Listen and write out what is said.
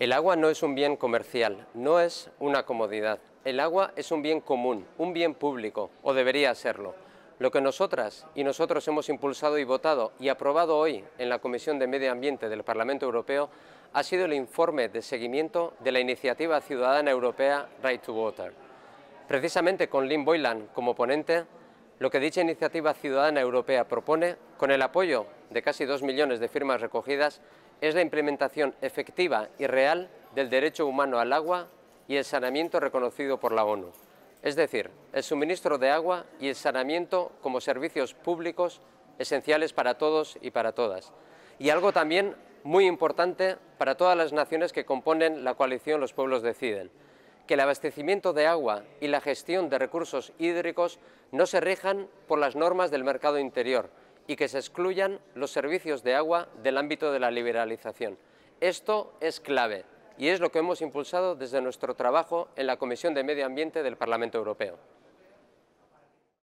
El agua no es un bien comercial, no es una comodidad. El agua es un bien común, un bien público, o debería serlo. Lo que nosotras y nosotros hemos impulsado y votado y aprobado hoy en la Comisión de Medio Ambiente del Parlamento Europeo ha sido el informe de seguimiento de la iniciativa ciudadana europea Right to Water. Precisamente con Lynn Boylan como ponente, lo que dicha iniciativa ciudadana europea propone, con el apoyo de casi dos millones de firmas recogidas, es la implementación efectiva y real del derecho humano al agua y el saneamiento reconocido por la ONU, es decir, el suministro de agua y el saneamiento como servicios públicos esenciales para todos y para todas. Y algo también muy importante para todas las naciones que componen la coalición Los Pueblos Deciden, que el abastecimiento de agua y la gestión de recursos hídricos no se rijan por las normas del mercado interior y que se excluyan los servicios de agua del ámbito de la liberalización. Esto es clave y es lo que hemos impulsado desde nuestro trabajo en la Comisión de Medio Ambiente del Parlamento Europeo.